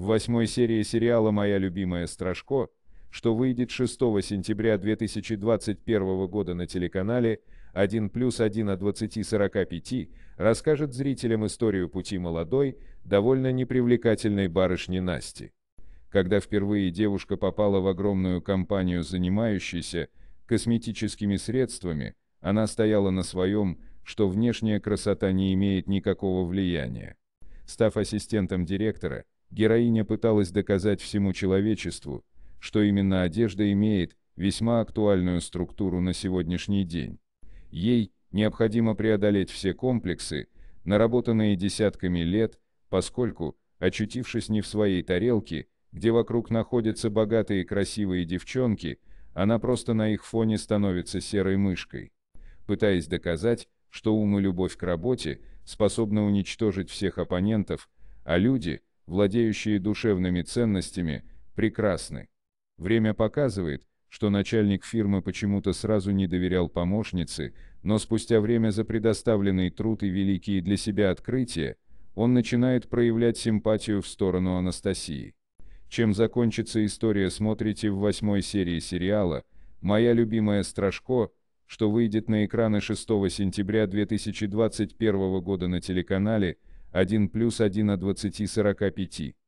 в восьмой серии сериала «Моя любимая Страшко», что выйдет 6 сентября 2021 года на телеканале 1 плюс 1 от 2045, расскажет зрителям историю пути молодой, довольно непривлекательной барышни Насти. Когда впервые девушка попала в огромную компанию, занимающуюся косметическими средствами, она стояла на своем, что внешняя красота не имеет никакого влияния. Став ассистентом директора, Героиня пыталась доказать всему человечеству, что именно одежда имеет весьма актуальную структуру на сегодняшний день. Ей необходимо преодолеть все комплексы, наработанные десятками лет, поскольку, очутившись не в своей тарелке, где вокруг находятся богатые и красивые девчонки, она просто на их фоне становится серой мышкой. Пытаясь доказать, что ум и любовь к работе способны уничтожить всех оппонентов, а люди – владеющие душевными ценностями, прекрасны. Время показывает, что начальник фирмы почему-то сразу не доверял помощнице, но спустя время за предоставленный труд и великие для себя открытия, он начинает проявлять симпатию в сторону Анастасии. Чем закончится история смотрите в восьмой серии сериала «Моя любимая Страшко», что выйдет на экраны 6 сентября 2021 года на телеканале «Связь». 1 плюс 1 от 20-45.